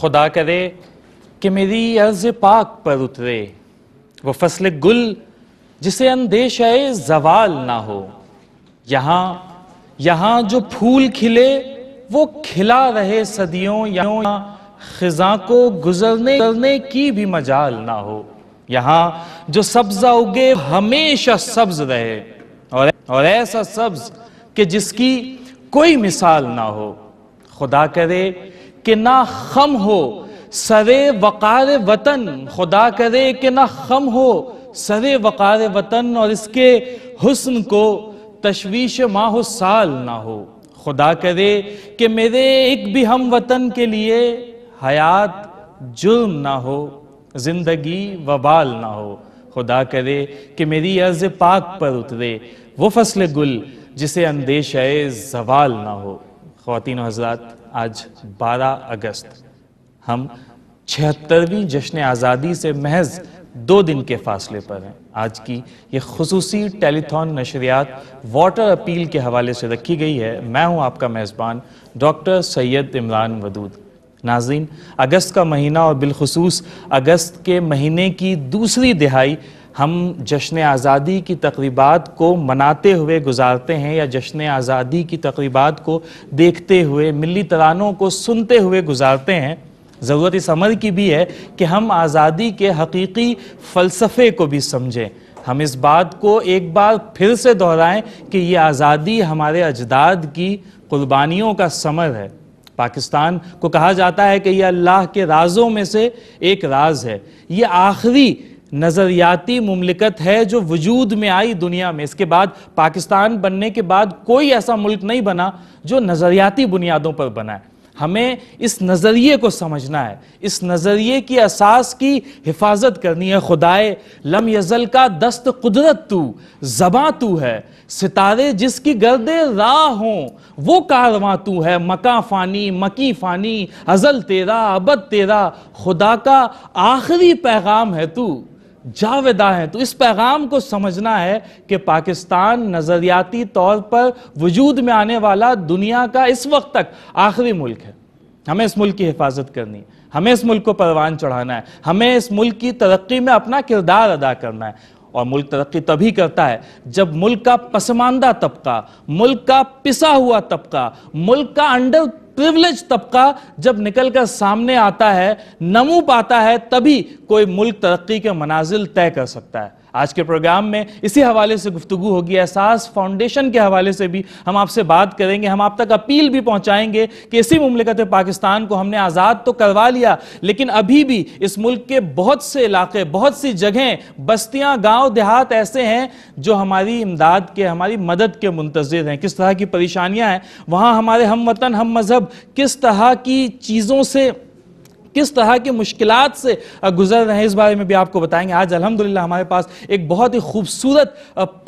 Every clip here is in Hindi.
खुदा करे कि मेरी अर्ज पाक पर उतरे वो फसल गुल जिसे अंदेश जवाल ना हो यहाँ यहां जो फूल खिले वो खिला रहे सदियों या खिजा को गुजरने करने की भी मजाल ना हो यहां जो सब्जा उगे हमेशा सब्ज रहे और और ऐसा सब्ज कि जिसकी कोई मिसाल ना हो खुदा करे कि ना खम हो सरे वक़ार वतन खुदा करे कि ना खम हो सरे वक़ार वतन और इसके हुस्न को तशवीश माह साल ना हो खुदा करे कि मेरे एक भी हम वतन के लिए हयात जुर्म ना हो ज़िंदगी वबाल ना हो खुदा करे कि मेरी अर्ज पाक पर उतरे वो फसल गुल जिसे अंदेश जवाल ना हो खातिन हजरात आज 12 अगस्त हम छिहत्तरवीं जश्न आज़ादी से महज दो दिन के फासले पर हैं आज की ये खसूसी टेलीथॉन नशरियात वाटर अपील के हवाले से रखी गई है मैं हूं आपका मेज़बान डॉक्टर सैयद इमरान वदूद नाजीन अगस्त का महीना और बिलखसूस अगस्त के महीने की दूसरी दिहाई हम जश्न आज़ादी की तकरीबा को मनाते हुए गुजारते हैं या जश्न आज़ादी की तकरीबात को देखते हुए मिली तरानों को सुनते हुए गुजारते हैं ज़रूरत इस अमर की भी है कि हम आज़ादी के हकीकी फ़लसफ़े को भी समझें हम इस बात को एक बार फिर से दोहराएं कि ये आज़ादी हमारे अजदाद की कुर्बानियों का समर है पाकिस्तान को कहा जाता है कि यह अल्लाह के राजों में से एक राज है ये आखिरी नज़रियाती मुमलिकत है जो वजूद में आई दुनिया में इसके बाद पाकिस्तान बनने के बाद कोई ऐसा मुल्क नहीं बना जो नज़रियाती बुनियादों पर बना है हमें इस नज़रिए को समझना है इस नज़रिए की असास की हिफाजत करनी है खुदाए लम यजल का दस्त कुदरत तू जबा तू है सितारे जिसकी गर्दे राह हों वो कारवा तू है मका फ़ानी मकी फ़ानी अज़ल तेरा अबद तेरा खुदा का आखिरी पैगाम है तू जावेदा है तो इस पैगाम को समझना है कि पाकिस्तान नज़रियाती तौर पर वजूद में आने वाला दुनिया का इस वक्त तक आखिरी मुल्क है हमें इस मुल्क की हिफाजत करनी है हमें इस मुल्क को परवान चढ़ाना है हमें इस मुल्क की तरक्की में अपना किरदार अदा करना है और मुल्क तरक्की तभी करता है जब मुल्क का पसमानदा तबका मुल्क का पिसा हुआ तबका मुल्क का अंडर प्रिविलेज तबका जब निकल कर सामने आता है नमू पाता है तभी कोई मुल्क तरक्की के मनाजिल तय कर सकता है आज के प्रोग्राम में इसी हवाले से गुफ्तु होगी एहसास फाउंडेशन के हवाले से भी हम आपसे बात करेंगे हम आप तक अपील भी पहुंचाएंगे कि इसी ममलिकत पाकिस्तान को हमने आज़ाद तो करवा लिया लेकिन अभी भी इस मुल्क के बहुत से इलाके बहुत सी जगहें बस्तियां गांव देहात ऐसे हैं जो हमारी इमदाद के हमारी मदद के मुंतजर हैं किस तरह की परेशानियाँ हैं वहाँ हमारे हम वतन हम मज़हब किस तरह की चीज़ों से किस तरह की मुश्किल से गुजर रहे हैं इस बारे में भी आपको बताएंगे आज अलहमदिल्ला हमारे पास एक बहुत ही खूबसूरत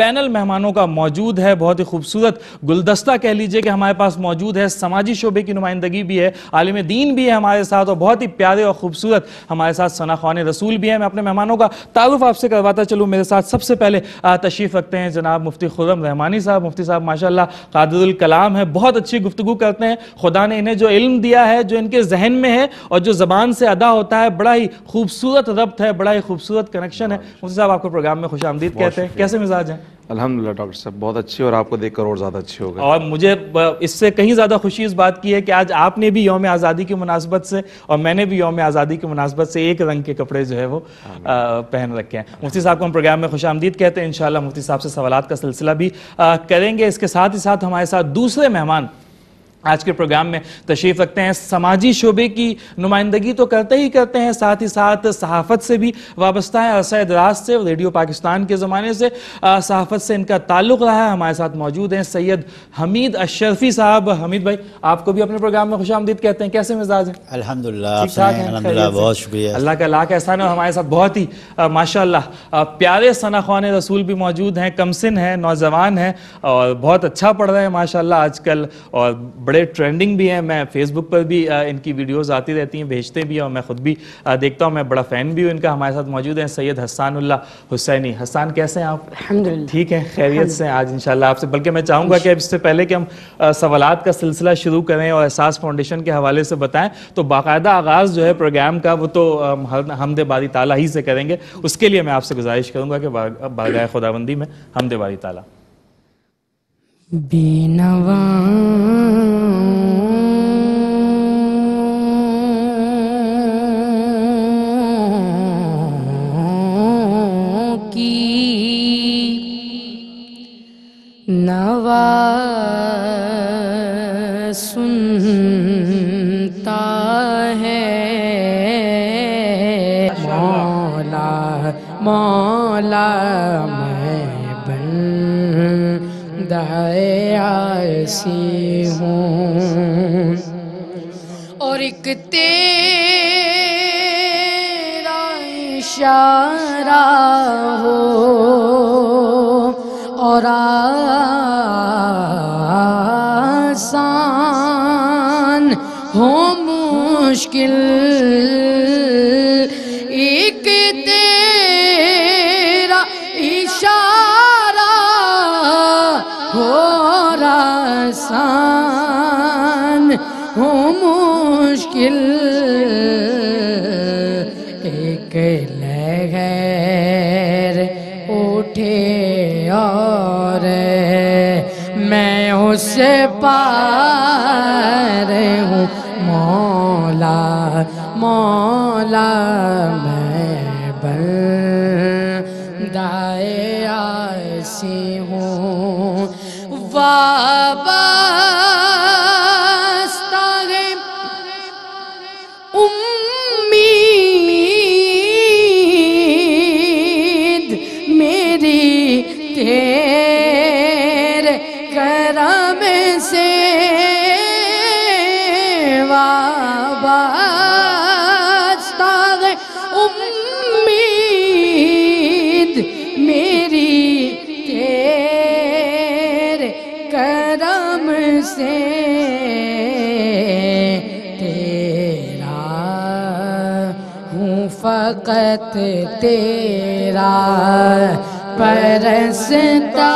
पैनल मेहमानों का मौजूद है बहुत ही खूबसूरत गुलदस्ता कह लीजिए कि हमारे पास मौजूद है समाजी शोबे की नुमाइंदगी भी है आलिम दीन भी है हमारे साथ और बहुत ही प्यारे और खूबसूरत हमारे साथ सना खान रसूल भी है मैं अपने मेहमानों का तारुफ आपसे करवाता चलूँ मेरे साथ सबसे पहले तशरीफ़ रखते हैं जनाब मुफ्ती खुरम रहमानी साहब मुफ्ती साहब माशा कादरुल कलाम है बहुत अच्छी गुफ्तु करते हैं खुदा ने इन्हें जो इल्म दिया है जो इनके जहन में है और जो जबान ज़बान से अदा होता है बड़ा ही खूबसूरत रब्त है बड़ा ही खूबसूरत कनेक्शन है मुफ्ती साहब आपको प्रोग्राम में खुश आमदीद कहते हैं कैसे मिजाज हैं अलहमदिल्ला डॉक्टर साहब बहुत अच्छी और आपको देखकर और ज़्यादा अच्छे हो गए और मुझे इससे कहीं ज़्यादा खुशी इस बात की है कि आज आपने भी योम आज़ादी की मुनासबत से और मैंने भी योम आज़ादी की मुनासबत से एक रंग के कपड़े जो है वो आ, पहन रखे हैं मुफ्ती साहब को हम प्रोग्राम में खुश आमदीद कहते हैं इन मुफ्ती साहब से सवालत का सिलसिला भी आ, करेंगे इसके साथ ही साथ हमारे साथ दूसरे मेहमान आज के प्रोग्राम में तशरीफ रखते हैं समाजी शोबे की नुमाइंदगी तो करते ही करते हैं साथ ही साथ सहाफत से भी वाबस्ता है अरसा दराज से रेडियो पाकिस्तान के ज़माने से सहाफत से इनका ताल्लुक रहा है हमारे साथ मौजूद हैं सैयद हमीद अशरफी साहब हमीद भाई आपको भी अपने प्रोग्राम में खुश आमदीद कहते हैं कैसे मिजाज है अलहमदिल्ला बहुत शुक्रिया अल्लाह का लाख एहसान है हमारे साथ बहुत ही माशा प्यारे सना खान रसूल भी मौजूद हैं कमसिन है नौजवान है और बहुत अच्छा पढ़ रहे हैं माशा आजकल और बड़े ट्रेंडिंग भी हैं मैं फेसबुक पर भी इनकी वीडियोज़ आती रहती हैं भेजते भी हैं और मैं खुद भी देखता हूँ मैं बड़ा फ़ैन भी हूँ इनका हमारे साथ मौजूद हैं सैयद हसानुल्ला हुसैनी हसान कैसे हैं आप ठीक हैं खैरियत से आज इन आपसे बल्कि मैं चाहूँगा कि इससे पहले कि हम सवाल का सिलसिला शुरू करें और एहसास फाउंडेशन के हवाले से बताएं तो बाकायदा आगाज़ जो है प्रोग्राम का वो तो हमदे बारी ताला ही से करेंगे उसके लिए मैं आपसे गुजारिश करूँगा कि बारगाह खुदाबंदी में हमद बारी ताला बेनवा प्यासी हूँ और एक तेरा इशारा हो और आसान हो मुश्किल पार हूँ मौला मौला फकत तेरा परसता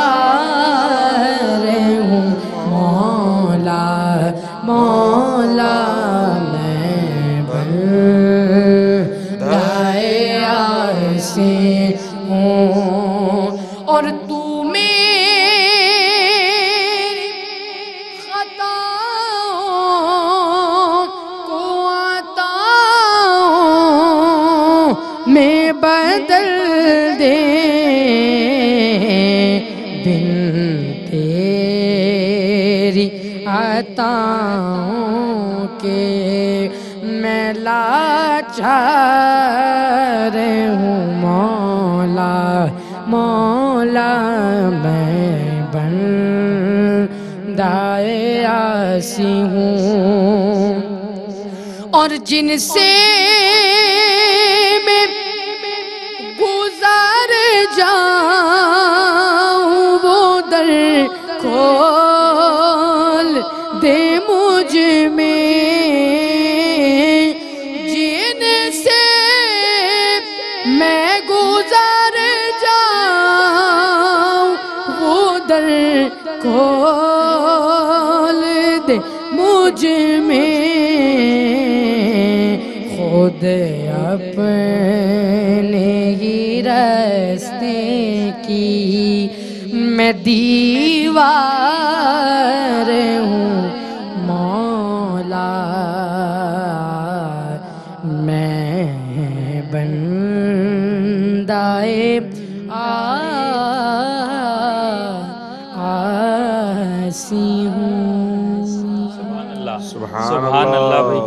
चारे हूँ मौला मौला मैं बन दाए आसी हूँ और जिनसे खुद अपने ही रस्ते की मैं दी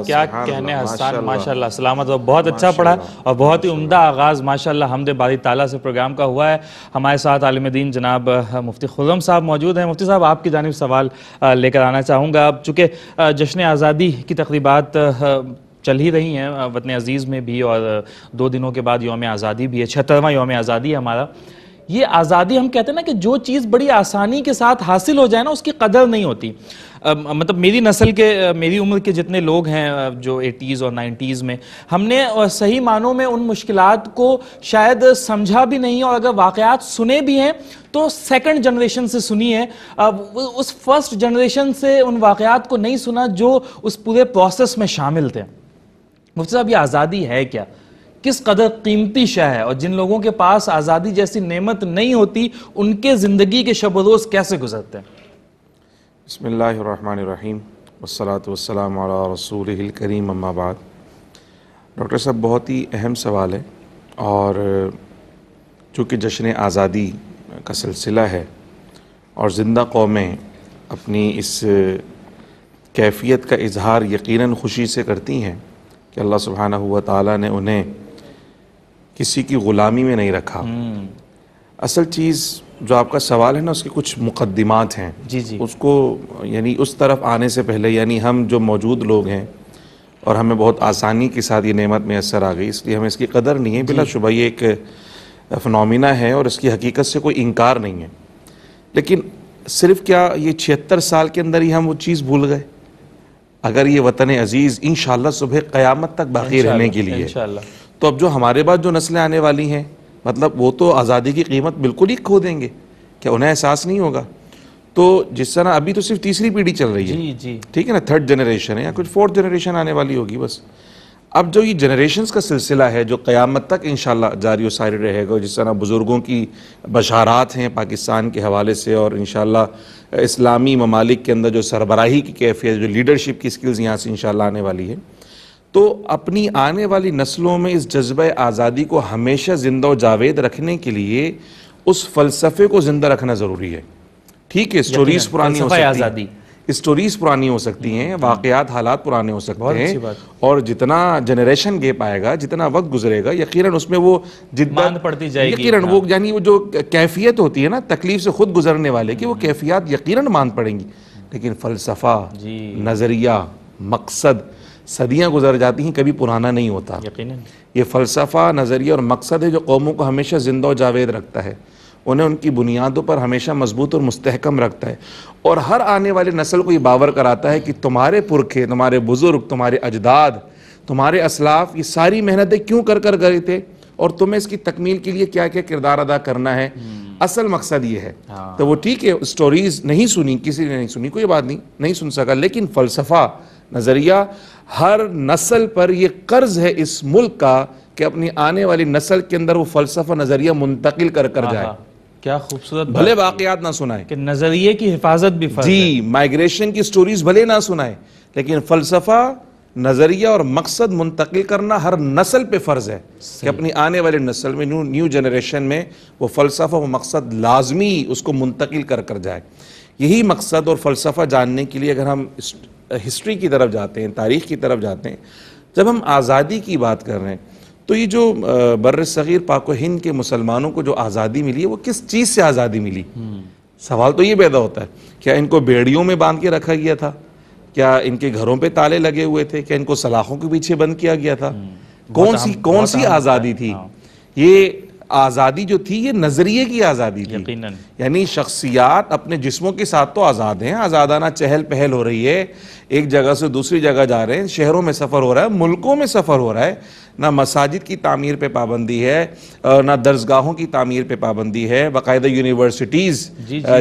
क्या कहने हसान माशा सलामत और बहुत अच्छा पढ़ा और बहुत ही उमदा आगाज़ माशा हमद बारी ताला से प्रोग्राम का हुआ है हमारे साथ आलम दीन जनाब मुफ्ती खुजम साहब मौजूद हैं मुफ्ती साहब आपकी जानब सवाल लेकर आना चाहूँगा अब चूँकि जश्न आज़ादी की तकरीबा चल ही रही हैं वतन अज़ीज़ में भी और दो दिनों के बाद योम आज़ादी भी है छहत्तरवा योम आज़ादी है हमारा ये आज़ादी हम कहते हैं ना कि जो चीज़ बड़ी आसानी के साथ हासिल हो जाए ना उसकी कदर नहीं होती आ, मतलब मेरी नस्ल के मेरी उम्र के जितने लोग हैं जो एटीज़ और नाइन्टीज़ में हमने सही मानों में उन मुश्किल को शायद समझा भी नहीं और अगर वाक़ात सुने भी हैं तो सेकंड जनरेशन से सुनी है अब उस फर्स्ट जनरेशन से उन वाक़ात को नहीं सुना जो उस पूरे प्रोसेस में शामिल थे मुफ्ती साहब ये आज़ादी है क्या किस कदर कीमती शह है और जिन लोगों के पास आज़ादी जैसी नेमत नहीं होती उनके ज़िंदगी के शब रोज़ कैसे गुजरते हैं बसमीम वसलात वसलाम रसूल करीम अम्माबाद डॉक्टर साहब बहुत ही अहम सवाल है और चूँकि जश्न आज़ादी का सिलसिला है और ज़िंदा कौमें अपनी इस कैफियत का इजहार यकीनन खुशी से करती हैं कि अल्लाह सुबहाना हुआ ताली ने उन्हें किसी की ग़ुलामी में नहीं रखा हम्म। असल चीज़ जो आपका सवाल है ना उसके कुछ मुकदमात हैं जी जी उसको यानी उस तरफ आने से पहले यानी हम जो मौजूद लोग हैं और हमें बहुत आसानी के साथ ये नेमत असर आ गई इसलिए हमें इसकी कदर नहीं है शुभ ये एक फनोमिना है और इसकी हकीकत से कोई इनकार नहीं है लेकिन सिर्फ क्या ये छिहत्तर साल के अंदर ही हम वो चीज़ भूल गए अगर ये वतन अज़ीज़ इन सुबह क़यामत तक बाकी रहने के लिए तो अब जो हमारे बाद जो नस्लें आने वाली हैं मतलब वो तो आज़ादी की कीमत बिल्कुल ही खो देंगे क्या उन्हें एहसास नहीं होगा तो जिस तरह अभी तो सिर्फ तीसरी पीढ़ी चल रही है जी जी ठीक है ना थर्ड जनरेशन है या कुछ फोर्थ जनरेशन आने वाली होगी बस अब जो ये जनरेशन का सिलसिला है जो क़यामत तक इन जारी वारी रहेगा जिस तरह बुज़ुर्गों की बशारात हैं पाकिस्तान के हवाले से और इन इस्लामी ममालिक के अंदर जो सरबराही की कैफियत जो लीडरशिप की स्किल्स यहाँ से इन आने वाली है तो अपनी आने वाली नस्लों में इस जज्ब आज़ादी को हमेशा ज़िंदा और जावेद रखने के लिए उस फ़लसफ़े को ज़िंदा रखना ज़रूरी है ठीक है स्टोरीज पुरानी हो सकती आज़ादी स्टोरीज पुरानी हो सकती हैं हम्म। वाकयात हालात पुराने हो सकते हैं और जितना जनरेशन गेप आएगा जितना वक्त गुजरेगा यकीन उसमें वो जिद्द पड़ती जाएगी यकीन वो हाँ। यानी वो जो कैफियत होती है ना तकलीफ से खुद गुजरने वाले की वो हम्म। कैफियत यकीन मान पड़ेंगी लेकिन फ़लसफ़ा नज़रिया मकसद सदियाँ गुजर जाती हैं कभी पुराना नहीं होता ये फ़लसफ़ा नज़रिया और मकसद है जो कौमों को हमेशा जिंदा और जावेद रखता है उन्हें उनकी बुनियादों पर हमेशा मजबूत और मुस्तकम रखता है और हर आने वाले नस्ल को ये बावर कराता है कि तुम्हारे पुरखे तुम्हारे बुज़ुर्ग तुम्हारे अजदाद तुम्हारे असलाफ ये सारी मेहनतें क्यों कर कर गए थे और तुम्हें इसकी तकमील के लिए क्या क्या किरदार अदा करना है हम्म। असल मकसद ये है हाँ। तो वो ठीक है स्टोरीज नहीं सुनी किसी ने नहीं सुनी कोई बात नहीं नहीं सुन सका लेकिन फ़लसफ़ा नज़रिया हर नस्ल पर यह कर्ज है इस मुल्क का कि अपनी आने वाली नस्ल के अंदर वो फलसफा नजरिया मुंतकिल कर कर जाए क्या खूबसूरत भले वाकयात ना सुनाए कि नजरिए की हिफाजत भी फर्ज जी माइग्रेशन की स्टोरीज भले ना सुनाए लेकिन फलसफा नजरिया और मकसद मुंतकिल करना हर नस्ल पे फ़र्ज़ है कि अपनी आने वाली नस्ल में न्यू न्यू जनरेशन में वो फ़लसफ़ा व मकसद लाजमी उसको मुंतकिल कर कर जाए यही मकसद और फ़लसफ़ा जानने के लिए अगर हम हिस्ट्री की तरफ जाते हैं तारीख़ की तरफ जाते हैं जब हम आज़ादी की बात कर रहे हैं तो ये जो बर सग़ीर पाक हिंद के मुसलमानों को जो आज़ादी मिली है वो किस चीज़ से आज़ादी मिली हम्म। सवाल तो ये पैदा होता है क्या इनको बेड़ियों में बांध के रखा गया था क्या इनके घरों पे ताले लगे हुए थे क्या इनको सलाखों के पीछे बंद किया गया था हम्म। कौन सी कौन सी आज़ादी थी हाँ। ये आज़ादी जो थी ये नज़रिए की आज़ादी थी यानी शख्सियात अपने जिस्मों के साथ तो आज़ाद हैं आज़ादाना चहल पहल हो रही है एक जगह से दूसरी जगह जा रहे हैं शहरों में सफ़र हो रहा है मुल्कों में सफ़र हो रहा है ना मसाजिद की तमीर पर पाबंदी है ना दर्जगाहों की तमीर पर पाबंदी है बाकायदा यूनिवर्सिटीज़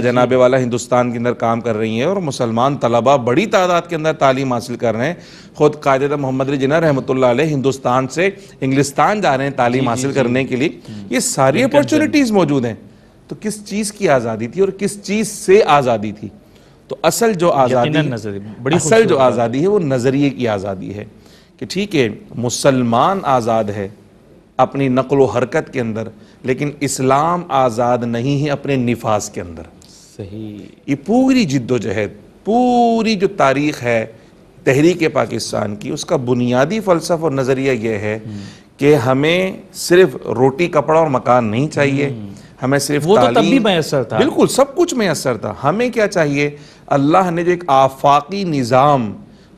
जनाबे वाला हिंदुस्तान के अंदर काम कर रही हैं और मुसलमान तलबा बड़ी तादाद के अंदर तालीम हासिल कर रहे हैं ख़ुद कायदा मोहम्मद जिना रहमत हिंदुस्तान से इंग्लिस्तान जा रहे हैं तालीम हासिल करने के लिए हम्म। ये सारी अपॉर्चुनिटीज़ मौजूद हैं तो किस चीज़ की आज़ादी थी और किस चीज़ से आज़ादी थी तो असल जो आज़ादी असल जो आज़ादी है वो नज़रिए की आज़ादी है कि ठीक है मुसलमान आज़ाद है अपनी नकल हरकत के अंदर लेकिन इस्लाम आज़ाद नहीं है अपने निफास के अंदर सही ये पूरी जिद्दोजहद पूरी जो तारीख है तहरीक पाकिस्तान की उसका बुनियादी फ़लसफ़ और नज़रिया यह है हम्म। कि हमें सिर्फ रोटी कपड़ा और मकान नहीं चाहिए हम्म। हमें सिर्फ वो तो तब भी मैसर था बिल्कुल सब कुछ मैसर था हमें क्या चाहिए अल्लाह ने जो एक आफाकी निज़ाम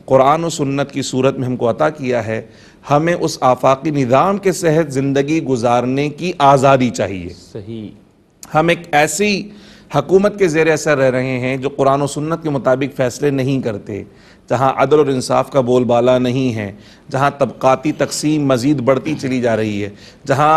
कुरान और सुन्नत की सूरत में हमको अता किया है हमें उस आफाकी निज़ाम के तहत ज़िंदगी गुजारने की आज़ादी चाहिए सही हम एक ऐसी हकूमत के जेर असर रह रहे हैं जो कुरान और सुन्नत के मुताबिक फ़ैसले नहीं करते जहाँ अदल और इंसाफ का बोलबाला नहीं है जहाँ तबकाती तकसीम मज़ीद बढ़ती चली जा रही है जहाँ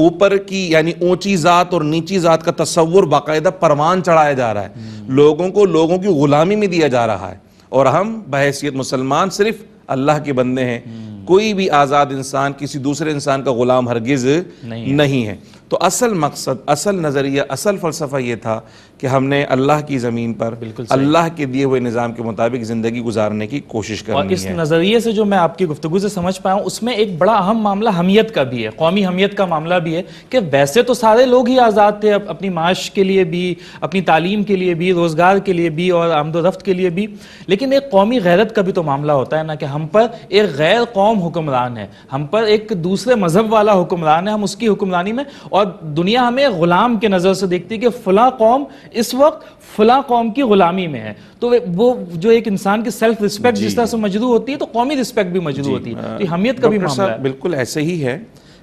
ऊपर की यानी ऊंची ज़ात और नीची ज़ात का तस्वुर बाकायदा परवान चढ़ाया जा रहा है हम्म। लोगों को लोगों की ग़ुलामी में दिया जा रहा है और हम बहसीत मुसलमान सिर्फ अल्लाह के बंदे हैं हम्म। कोई भी आज़ाद इंसान किसी दूसरे इंसान का ग़ुलाम हरगिज़ नहीं, नहीं है तो असल मकसद असल नज़रिया असल फ़लसफ़ा ये था कि हमने अल्लाह की ज़मीन पर अल्लाह के दिए हुए निज़ाम के मुताबिक ज़िंदगी गुजारने की कोशिश करनी और इस नज़रिए से जो मैं आपकी गुफ्तु से समझ पाया हूँ उसमें एक बड़ा अहम मामला हमियत का भी है कौमी हमियत का मामला भी है कि वैसे तो सारे लोग ही आज़ाद थे अपनी माश के लिए भी अपनी तालीम के लिए भी रोज़गार के लिए भी और आमदोरफ़्त के लिए भी लेकिन एक कौमी गैरत का भी तो मामला होता है ना कि हम पर एक गैर कौम हुक्मरान है हम पर एक दूसरे मज़हब वाला हुक्मरान है हम उसकी हुक्मरानी में और दुनिया हमें ग़ुलाम के नज़र से देखती है कि फ़ला कौम इस वक्त फला कौम की गुलामी में है तो वो जो एक इंसान की सेल्फ रिस्पेक्ट जिस तरह से मजदूर होती है तो कौमी रिस्पेक्ट भी मजदूर होती है तो हमियत का भी मसला बिल्कुल ऐसे ही है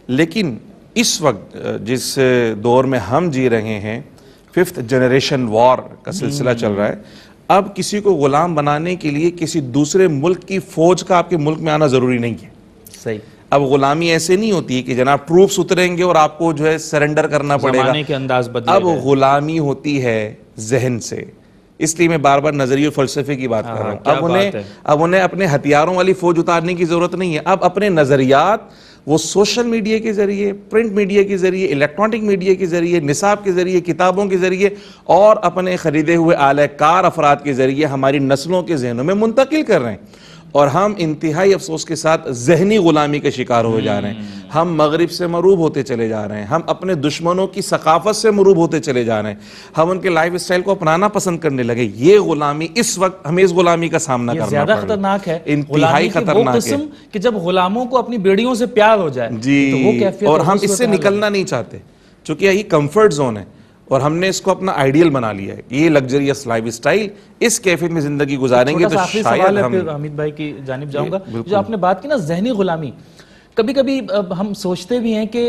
लेकिन इस वक्त जिस दौर में हम जी रहे हैं फिफ्थ जनरेशन वॉर का सिलसिला चल रहा है हम्म। अब किसी को गुलाम बनाने के लिए किसी दूसरे मुल्क की फौज का आपके मुल्क में आना जरूरी नहीं है सही अब गुलामी ऐसे नहीं होती कि जनाब ट्रूप्स उतरेंगे और आपको जो है सरेंडर करना पड़ेगा के अंदाज अब गुलामी होती है जहन से इसलिए मैं बार बार नजरिए फलसफे की बात हाँ, कर रहा हूँ अब उन्हें अब उन्हें अपने हथियारों वाली फौज उतारने की जरूरत नहीं है अब अपने नजरियात वो सोशल मीडिया के ज़रिए प्रिंट मीडिया के ज़रिए इलेक्ट्रॉनिक मीडिया के ज़रिए निसाब के ज़रिए किताबों के ज़रिए और अपने ख़रीदे हुए आलकार अफराद के ज़रिए हमारी नस्लों के जहनों में मुंतकिल कर रहे हैं और हम इंतहाई अफसोस के साथ जहनी ग़ुलामी के शिकार हो जा रहे हैं हम्म। हम मगरब से मरूब होते चले जा रहे हैं हम अपने दुश्मनों की सकाफत से मरूब होते चले जा रहे हैं हम उनके लाइफ स्टाइल को अपनाना पसंद करने लगे ये ग़ुलामी इस वक्त हमें इस ग़ुलामी का सामना करना ज़्यादा खतरनाक है इंतहाई खतरनाक है कि जब ग़ुलामों को अपनी बेड़ियों से प्यार हो जाए जी तो और हम इससे निकलना नहीं चाहते चूंकि यही कम्फर्ट जोन है और हमने इसको अपना आइडियल बना लिया है ये लग्जरियस लाइफ स्टाइल इस कैफे में जिंदगी गुजारेंगे तो शायद हम अमित भाई की जानब जाऊंगा जो आपने बात की ना जहनी गुलामी कभी कभी हम सोचते भी हैं कि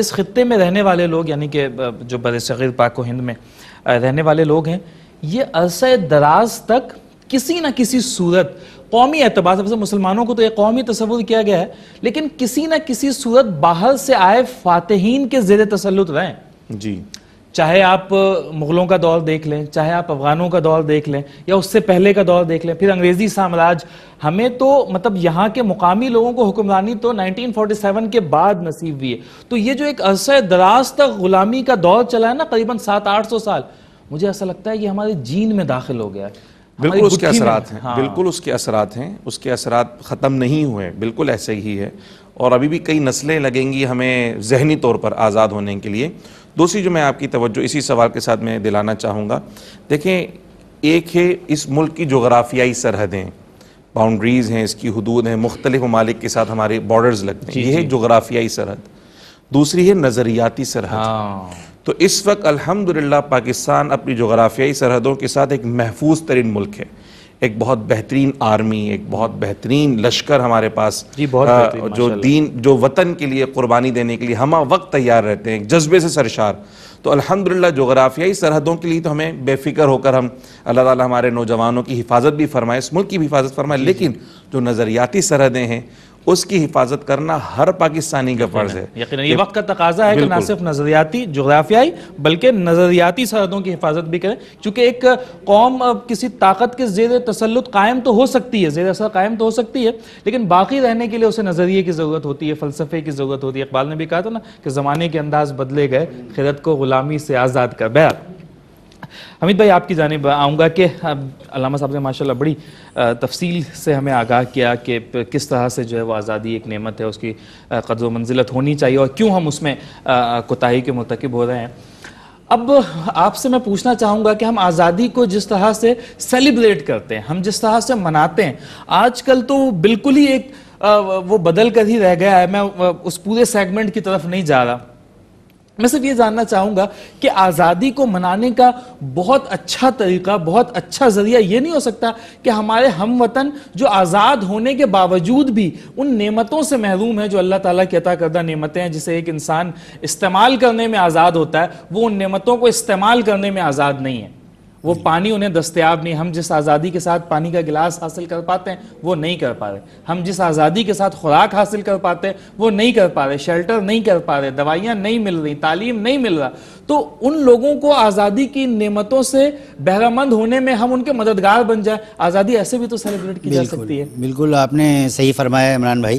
इस खत्े में रहने वाले लोग यानी कि जो बरसग़ीर पाक हिंद में रहने वाले लोग हैं ये अरसा दराज तक किसी ना किसी सूरत कौमी एतबार से मुसलमानों को तो एक कौमी तस्वुर किया गया है लेकिन किसी ना किसी सूरत बाहर से आए फातहीन के जेर तसलुत रहें जी चाहे आप मुगलों का दौर देख लें चाहे आप अफगानों का दौर देख लें या उससे पहले का दौर देख लें फिर अंग्रेजी साम्राज्य हमें तो मतलब यहाँ के मुकामी लोगों को हुक्मरानी तो 1947 के बाद नसीब हुई है तो ये जो एक अरसा दराज तक गुलामी का दौर चला है ना करीबन सात आठ सौ साल मुझे ऐसा लगता है कि हमारे जीन में दाखिल हो गया बिल्कुल उसके असरात हैं हाँ। बिल्कुल उसके असरात हैं उसके असरात ख़त्म नहीं हुए बिल्कुल ऐसे ही है और अभी भी कई नस्लें लगेंगी हमें जहनी तौर पर आज़ाद होने के लिए दूसरी जो मैं आपकी तवज्जो इसी सवाल के साथ मैं दिलाना चाहूँगा देखें एक है इस मुल्क की जोग्राफियाई सरहदें बाउंड्रीज़ हैं इसकी हदूद हैं मुख्तलिफ ममालिक के साथ हमारे बॉर्डर्स लगते हैं ये है जोग्राफियाई सरहद दूसरी है नज़रियाती सरहद हाँ। तो इस वक्त अलहमदिल्ला पाकिस्तान अपनी जोग्राफियाई सरहदों के साथ एक महफूज तरीन मुल्क है एक बहुत बेहतरीन आर्मी एक बहुत बेहतरीन लश्कर हमारे पास जी बहुत आ, जो दीन जो वतन के लिए कुर्बानी देने के लिए हम वक्त तैयार रहते हैं एक जज्बे से सरशार तो अल्हम्दुलिल्लाह जोग्राफियाई सरहदों के लिए तो हमें बेफिक्र होकर हम अल्लाह ताला हमारे नौजवानों की हिफाजत भी फरमाए इस मुल्क की भी हिफाजत फरमाए लेकिन जो नज़रियाती सरहदें हैं उसकी हिफाजत करना हर पाकिस्तानी का फर्ज है यकीन ये वक्त का तकाजा है कि ना सिर्फ नजरियाती जोग्राफियाई बल्कि नजरियाती सरहदों की हिफाजत भी करें क्योंकि एक कौम किसी ताकत के जेर तसलुत कायम तो हो सकती है जेर असर कायम तो हो सकती है लेकिन बाकी रहने के लिए उसे नजरिए की ज़रूरत होती है फ़लसफ़े की ज़रूरत होती है इकबाल ने भी कहा था ना कि ज़माने के अंदाज बदले गए खिरत को ग़ुलामी से आज़ाद कर बया हमिद भाई आपकी जानब आऊँगा कि अलामा साहब ने माशाल्लाह बड़ी तफसील से हमें आगाह किया कि किस तरह से जो है वो आज़ादी एक नेमत है उसकी कदो मंजिलत होनी चाहिए और क्यों हम उसमें कोताही के मुतकब हो रहे हैं अब आपसे मैं पूछना चाहूँगा कि हम आज़ादी को जिस तरह से सेलिब्रेट करते हैं हम जिस तरह से मनाते हैं आजकल तो बिल्कुल ही एक वो बदल कर ही रह गया है मैं उस पूरे सेगमेंट की तरफ नहीं जा रहा मैं सिर्फ ये जानना चाहूंगा कि आज़ादी को मनाने का बहुत अच्छा तरीका बहुत अच्छा जरिया ये नहीं हो सकता कि हमारे हम वतन जो आज़ाद होने के बावजूद भी उन नेमतों से महरूम है जो अल्लाह ताला की अता करदा नेमतें हैं जिसे एक इंसान इस्तेमाल करने में आज़ाद होता है वो उन नेमतों को इस्तेमाल करने में आज़ाद नहीं है वो पानी उन्हें दस्तियाब नहीं हम जिस आज़ादी के साथ पानी का गिलास हासिल कर पाते हैं वो नहीं कर पा रहे हम जिस आज़ादी के साथ खुराक हासिल कर पाते हैं वो नहीं कर पा रहे शेल्टर नहीं कर पा रहे दवाइयाँ नहीं मिल रही तालीम नहीं मिल रहा तो उन लोगों को आज़ादी की नियमतों से बहरामंद होने में हम उनके मददगार बन जाए आज़ादी ऐसे भी तो सेलिब्रेट की जा सकती है बिल्कुल आपने सही फरमाया इमरान भाई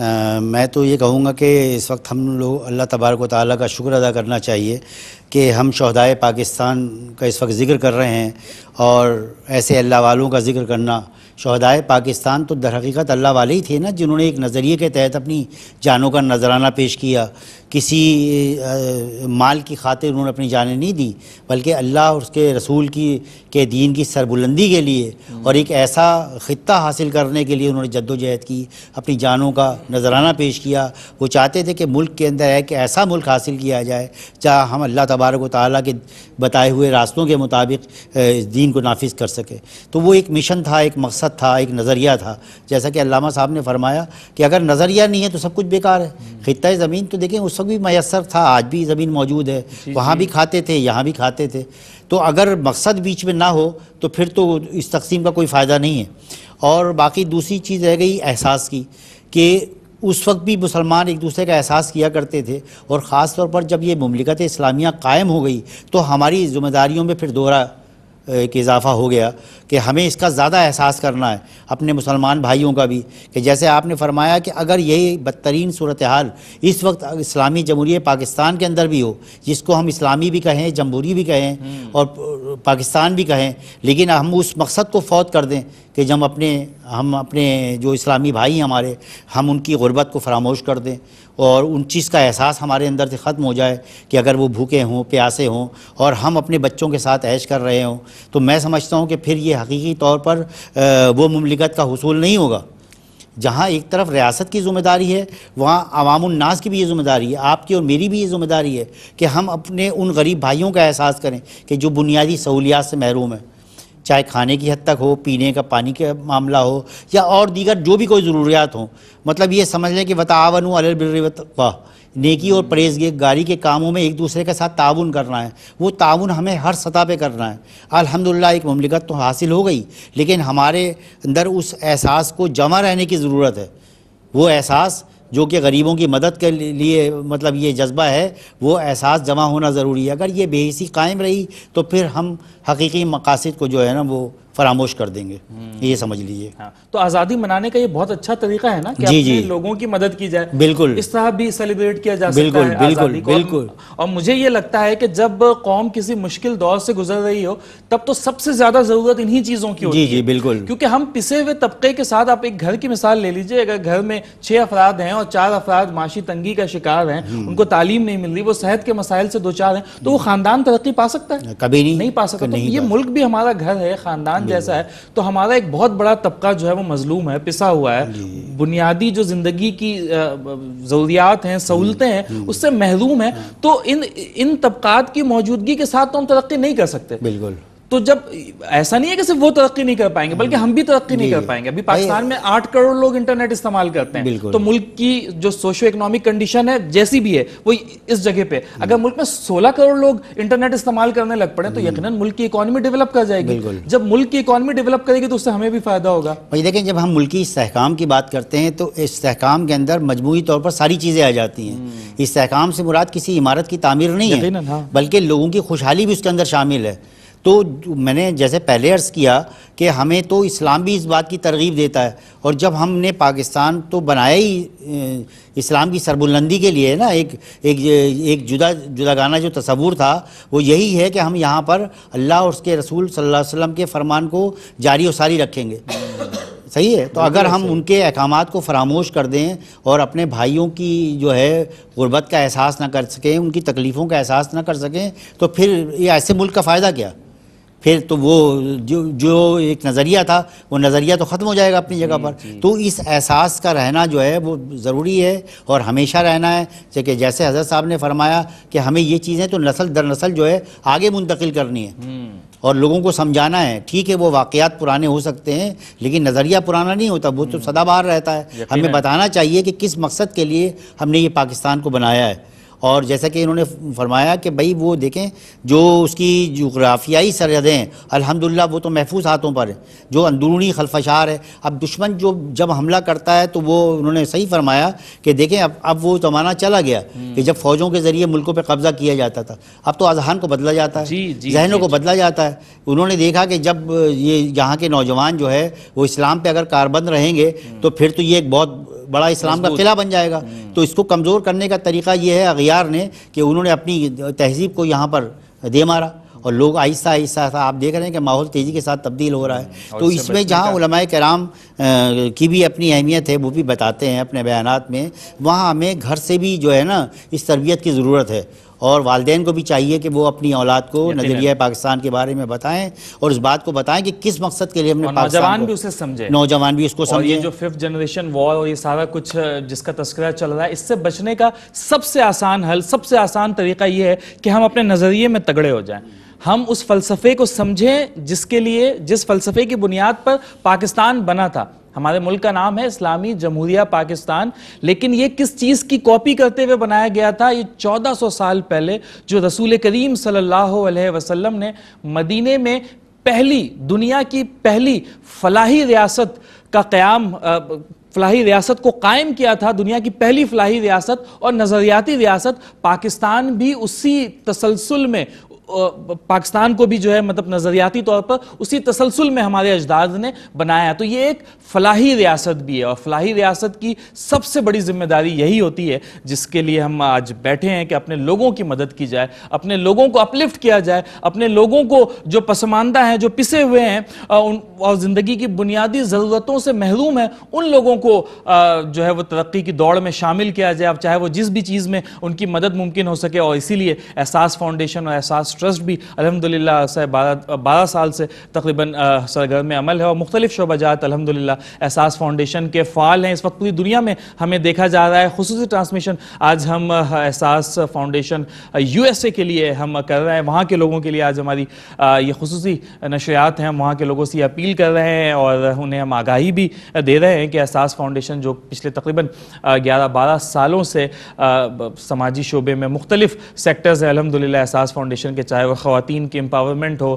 आ, मैं तो ये कहूँगा कि इस वक्त हम लोग अल्लाह तबारक ताली का शुक्र अदा करना चाहिए कि हम शहदाय पाकिस्तान का इस वक्त ज़िक्र कर रहे हैं और ऐसे अल्लाह वालों का ज़िक्र करना शहदाय पाकिस्तान तो दरहकीकत अल्लाह वाले ही थे ना जिन्होंने एक नज़रिए के तहत अपनी जानों का नजराना पेश किया किसी आ, माल की खातिर उन्होंने अपनी जान नहीं दी बल्कि अल्लाह और उसके रसूल की के दीन की सरबुलंदी के लिए और एक ऐसा ख़त्ता हासिल करने के लिए उन्होंने जद्दोजहद की अपनी जानों का नजराना पेश किया वो चाहते थे कि मुल्क के अंदर एक ऐसा मुल्क हासिल किया जाए जहाँ हम अल्लाह तबारक ताली के बताए हुए रास्तों के मुताबिक इस दीन को नाफिज कर सके तो वो एक मिशन था एक मकसद था एक नज़रिया था जैसा कि अलामा साहब ने फरमाया कि अगर नज़रिया नहीं है तो सब कुछ बेकार है ख़त्ता ज़मीन तो देखें उस वक्त भी मैसर था आज भी ज़मीन मौजूद है वहाँ भी खाते थे यहाँ भी खाते थे तो अगर मकसद बीच में ना हो तो फिर तो इस तकसीम का कोई फ़ायदा नहीं है और बाकी दूसरी चीज़ रह गई एहसास की कि उस वक्त भी मुसलमान एक दूसरे का एहसास किया करते थे और ख़ास तौर पर जब ये ममलिकत इस्लामिया कायम हो गई तो हमारी ज़िम्मेदारियों में फिर दोहरा एक इजाफ़ा हो गया कि हमें इसका ज़्यादा एहसास करना है अपने मुसलमान भाइयों का भी कि जैसे आपने फरमाया कि अगर यही बदतरीन सूरत हाल इस वक्त इस्लामी जमहूरी पाकिस्तान के अंदर भी हो जिसको हम इस्लामी भी कहें जमहूरी भी कहें और पाकिस्तान भी कहें लेकिन हम उस मकसद को फौत कर दें कि जब अपने हम अपने जो इस्लामी भाई हैं हमारे हम उनकी ग़ुरबत को फरामोश कर दें और उन चीज़ का एहसास हमारे अंदर से ख़त्म हो जाए कि अगर वो भूखे हों प्यासे हों और हम अपने बच्चों के साथ ऐश कर रहे हों तो मैं समझता हूँ कि फिर ये हकीकी तौर पर वो ममलिकत का हसूल नहीं होगा जहाँ एक तरफ रियासत की ज़िम्मेदारी है वहाँ अवामनास की भी ये ज़िम्मेदारी है आपकी और मेरी भी ये ज़िम्मेदारी है कि हम अपने उन गरीब भाइयों का एहसास करें कि जो बुनियादी सहूलियात से महरूम है चाहे खाने की हद तक हो पीने का पानी का मामला हो या और दीगर जो भी कोई ज़रूरियात हो मतलब ये समझ लें कि वतावन अलबिर वाह नेकी और परहेजगारी के कामों में एक दूसरे के साथ ताउन करना है वो ताउन हमें हर सतह पे करना है अल्हम्दुलिल्लाह एक ममलिकत तो हासिल हो गई लेकिन हमारे अंदर उस एहसास को जमा रहने की ज़रूरत है वो एहसास जो कि गरीबों की मदद के लिए मतलब ये जज्बा है वो एहसास जमा होना ज़रूरी है अगर ये बेहसी कायम रही तो फिर हम हकीकी मकासद को जो है ना वो फरामोश कर देंगे हम्म। ये समझ लीजिए हाँ। तो आज़ादी मनाने का ये बहुत अच्छा तरीका है ना कि जी जी लोगों की मदद की जाए बिल्कुल इस तरह भी सेलिब्रेट किया जा बिल्कुल, सकता है बिल्कुल बिल्कुल और मुझे ये लगता है कि जब कौम किसी मुश्किल दौर से गुजर रही हो तब तो सबसे ज्यादा जरूरत इन्हीं चीजों की होती है बिल्कुल क्योंकि हम पिसे हुए तबके के साथ आप एक घर की मिसाल ले लीजिए अगर घर में छह अफराद हैं और चार अफराद माशी तंगी का शिकार है हम्म। उनको तालीम नहीं मिल रही वो सेहत के मसाइल से दो चार हैं तो वो हम्म। खानदान तरक्की पा सकता है कभी नहीं पा सकता तो ये मुल्क भी हमारा घर है खानदान ईरान जैसा है तो हमारा एक बहुत बड़ा तबका जो है वो मजलूम है पिसा हुआ है बुनियादी जो जिंदगी की जरूरियात हैं सहूलतें हैं हम्म, हम्म। उससे महरूम है हाँ। तो इन इन तबकात की मौजूदगी के साथ तो हम तरक्की नहीं कर सकते बिल्कुल तो जब ऐसा नहीं है कि सिर्फ वो तरक्की नहीं कर पाएंगे बल्कि हम्म। हम भी तरक्की नहीं कर पाएंगे अभी पाकिस्तान में आठ करोड़ लोग इंटरनेट इस्तेमाल करते हैं तो मुल्क की जो सोशो इकोनॉमिक कंडीशन है जैसी भी है वो इस जगह पे हम्म। अगर मुल्क में सोलह करोड़ लोग इंटरनेट इस्तेमाल करने लग पड़े तो हम्म। यकीन मुल्क की इकोनॉमी डेवलप कर जाएगी जब मुल्क की इकोनॉमी डेवलप करेगी तो उससे हमें भी फायदा होगा भाई देखें जब हम मुल्की सहकाम की बात करते हैं तो सहकाम के अंदर मजमू तौर पर सारी चीज़ें आ जाती हैं सहकाम से मुराद किसी इमारत की तामीर नहीं है हाँ। बल्कि लोगों की खुशहाली भी उसके अंदर शामिल है तो मैंने जैसे पहले अर्ज़ किया कि हमें तो इस्लाम भी इस बात की तरगीब देता है और जब हमने पाकिस्तान तो बनाया ही इस्लाम की सरबुलंदी के लिए ना एक एक एक जुदा जुदागाना जो तस्वूर था वो यही है कि हम यहाँ पर अल्लाह और उसके रसूल सल्लल्लाहु अलैहि वसल्लम के फ़रमान को जारी और सारी रखेंगे सही है तो अगर हम उनके अहकाम को फरामोश कर दें और अपने भाइयों की जो है गुर्बत का एहसास ना कर सकें उनकी तकलीफ़ों का एहसास ना कर सकें तो फिर ये ऐसे मुल्क का फ़ायदा क्या फिर तो वो जो जो एक नज़रिया था वो नज़रिया तो ख़त्म हो जाएगा अपनी जगह पर तो इस एहसास का रहना जो है वो ज़रूरी है और हमेशा रहना है जैसे जैसे हज़रत साहब ने फरमाया कि हमें ये चीज़ें तो नसल दर नसल जो है आगे मुंतकिल करनी है हम्म। और लोगों को समझाना है ठीक है वो वाकयात पुराने हो सकते हैं लेकिन नज़रिया पुराना नहीं होता वो तो हम्म। सदाबहार रहता है हमें बताना चाहिए कि किस मकसद के लिए हमने ये पाकिस्तान को बनाया है और जैसा कि इन्होंने फरमाया कि भाई वो देखें जो उसकी जोग्राफियाई सरहदें अलहमदिल्ला वो तो महफूज हाथों पर है जो अंदरूनी खलफशार है अब दुश्मन जो जब हमला करता है तो वो उन्होंने सही फरमाया कि देखें अब अब वो ज़माना चला गया हम्म। कि जब फ़ौजों के ज़रिए मुल्कों पर कब्ज़ा किया जाता था अब तो अजहान को बदला जाता है जहनों को बदला जाता है उन्होंने देखा कि जब ये यहाँ के नौजवान जो है वो इस्लाम पर अगर कारबंद रहेंगे हम्म। तो फिर तो ये एक बहुत बड़ा इस्लाम का किला बन जाएगा हम्म। तो इसको कमज़ोर करने का तरीका ये है अख्तियार ने कि उन्होंने अपनी तहजीब को यहाँ पर दे मारा और लोग आहिस्ता आहिस्ता आहिस्ता आप देख रहे हैं कि माहौल तेज़ी के साथ तब्दील हो रहा है तो इसमें जहाँ उलमाए कराम की भी अपनी अहमियत है वो भी बताते हैं अपने बयानात में वहाँ हमें घर से भी जो है ना इस तरबियत की ज़रूरत है और वालदेन को भी चाहिए कि वो अपनी औलाद को नज़रिया पाकिस्तान के बारे में बताएं और इस बात को बताएं कि किस मकसद के लिए हमने नौजवान भी उसे समझे नौजवान भी उसको समझे जो फिफ्थ जनरेशन वॉर और ये सारा कुछ जिसका तस्करा चल रहा है इससे बचने का सबसे आसान हल सबसे आसान तरीका ये है कि हम अपने नज़रिए में तगड़े हो जाएं हम उस फलसफे को समझें जिसके लिए जिस फलसफे की बुनियाद पर पाकिस्तान बना था हमारे मुल्क का नाम है इस्लामी जमहूरिया पाकिस्तान लेकिन ये किस चीज़ की कॉपी करते हुए बनाया गया था ये 1400 साल पहले जो रसूल करीम सल्लल्लाहु अलैहि वसल्लम ने मदीने में पहली दुनिया की पहली फलाही रियासत का क़्याम फलाही रियासत को कायम किया था दुनिया की पहली फलाही रियासत और नज़रियाती रियासत पाकिस्तान भी उसी तसलसल में पाकिस्तान को भी जो है मतलब नज़रियाती तौर पर उसी तसलसल में हमारे अजदाद ने बनाया है तो ये एक फलाही रियासत भी है और फलाही रियासत की सबसे बड़ी जिम्मेदारी यही होती है जिसके लिए हम आज बैठे हैं कि अपने लोगों की मदद की जाए अपने लोगों को अपलिफ्ट किया जाए अपने लोगों को जो पसमानदा हैं जो पिसे हुए हैं उन और ज़िंदगी की बुनियादी ज़रूरतों से महरूम है उन लोगों को जो है वो तरक्की की दौड़ में शामिल किया जाए अब चाहे वो जिस भी चीज़ में उनकी मदद मुमकिन हो सके और इसीलिए एहसास फाउंडेशन और एहसास ट्रस्ट भी अलहमदिल्ला बारह बारह साल से तकरीबन सरगर्म में अमल है और मुख्तलिफ शोबाजात अलहमदिल्ला एहसास फाउंडेशन के फ़ाल हैं इस वक्त पूरी दुनिया में हमें देखा जा रहा है खसूस ट्रांसमिशन आज हम एहसास फाउंडेशन यू एस ए के लिए हम कर रहे हैं वहाँ के लोगों के लिए आज हमारी ये खसूस नशरियात हैं हम वहाँ के लोगों से अपील कर रहे हैं और उन्हें हम आगाही भी दे रहे हैं कि एहसास फाउंडेशन जो पिछले तकरीबन ग्यारह बारह सालों से समाजी शोबे में मुख्तलिफ सेक्टर्स हैं अलहमदिल्ला एहसास फाउंडेशन के चाहे वह खातन के एम्पावरमेंट हो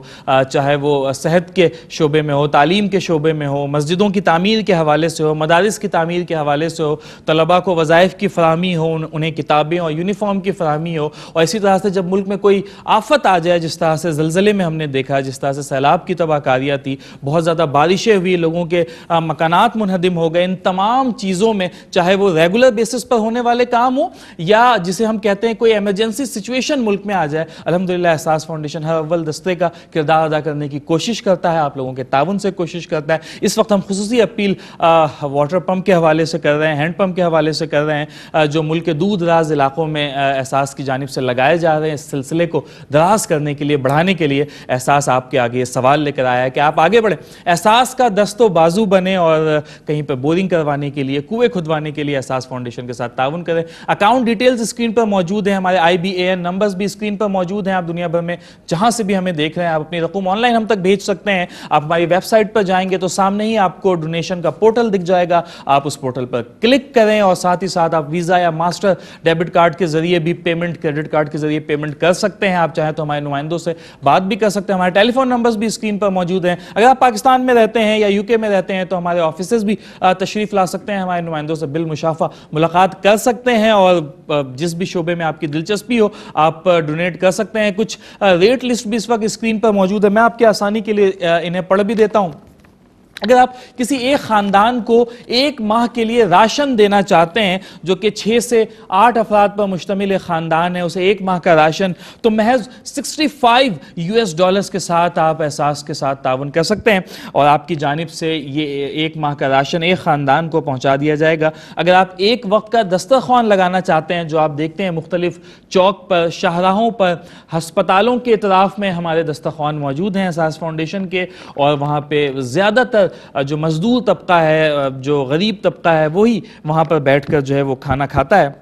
चाहे वो सेहत के शोबे में हो तालीम के शोबे में हो मस्जिदों की तमीर के हवाले से हो मदारस की तमीर के हवाले से हो तलबा को वज़ाइफ की फरहमी हो उन्हें किताबें और यूनिफॉर्म की फरहमी हो और इसी तरह से जब मुल्क में कोई आफत आ जाए जिस तरह से जलजिले में हमने देखा जिस तरह से सैलाब की तबाहकारियाँ थी बहुत ज़्यादा बारिशें हुई लोगों के मकानात मुनहदम हो गए इन तमाम चीज़ों में चाहे वो रेगुलर बेसिस पर होने वाले काम हो या जिसे हम कहते हैं कोई एमरजेंसी सिचुएशन मुल्क में आ जाए अलहमदिल्ला एहसास फाउंडेशन हर अव्वल दस्ते का किरदार अदा करने की कोशिश करता है आप लोगों के ताउन से कोशिश करता है इस वक्त हम खसूसी अपील वाटर पम्प के हवाले से कर रहे हैं हैंड पम्प के हवाले से कर रहे हैं जो मुल्क के दूर दराज इलाकों में एहसास की जानब से लगाए जा रहे हैं इस सिलसिले को दराज करने के लिए बढ़ाने के लिए एहसास आपके आगे ये सवाल लेकर आया है कि आप आगे बढ़ें एहसास का दस्तो बाजू बने और कहीं पर बोरिंग करवाने के लिए कुएं खुदवाने के लिए एहसास फाउंडेशन के साथ ताउन करें अकाउंट डिटेल्स स्क्रीन पर मौजूद है हमारे I B A N numbers भी स्क्रीन पर मौजूद हैं आप दुनिया अब हमें जहां से भी हमें देख रहे हैं आप अपनी रकम ऑनलाइन हम तक भेज सकते हैं आप हमारी वेबसाइट पर जाएंगे तो सामने ही आपको डोनेशन का पोर्टल दिख जाएगा आप उस पोर्टल पर क्लिक करें और साथ ही साथ आप वीजा या मास्टर डेबिट कार्ड के जरिए भी पेमेंट क्रेडिट कार्ड के जरिए पेमेंट कर सकते हैं आप चाहे तो हमारे नुमाइंदों से बात भी कर सकते हैं हमारे टेलीफोन नंबर्स भी स्क्रीन पर मौजूद हैं अगर आप पाकिस्तान में रहते हैं या यूके में रहते हैं तो हमारे ऑफिस भी तशरीफ ला सकते हैं हमारे नुमाइंदों से बिल मुशाफा मुलाकात कर सकते हैं और जिस भी शोबे में आपकी दिलचस्पी हो आप डोनेट कर सकते हैं कुछ कुछ रेट uh, लिस्ट भी इस वक्त स्क्रीन पर मौजूद है मैं आपके आसानी के लिए uh, इन्हें पढ़ भी देता हूं अगर आप किसी एक ख़ानदान को एक माह के लिए राशन देना चाहते हैं जो कि छः से आठ अफराद पर मुश्तमिल ख़ानदान है उसे एक माह का राशन तो महज 65 यूएस डॉलर्स के साथ आप एहसास के साथ ताउन कर सकते हैं और आपकी जानब से ये एक माह का राशन एक ख़ानदान को पहुंचा दिया जाएगा अगर आप एक वक्त का दस्तरखान लगाना चाहते हैं जो आप देखते हैं मुख्तलिफ चौक पर शाहराहों पर हस्पतालों के अतराफ़ में हमारे दस्तरखान मौजूद हैं एहसास फाउंडेशन के और वहाँ पर ज़्यादातर ज़्यादातर जो मज़दूर तबका है जो गरीब तबका है वही वहाँ पर बैठ कर जो है वो खाना खाता है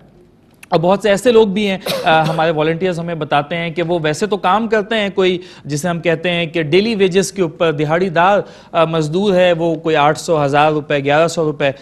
और बहुत से ऐसे लोग भी हैं आ, हमारे वॉल्टियर्स हमें बताते हैं कि वो वैसे तो काम करते हैं कोई जिसे हम कहते हैं कि डेली वेजेस के ऊपर दिहाड़ीदार मजदूर है वो कोई आठ सौ हज़ार रुपये ग्यारह सौ रुपये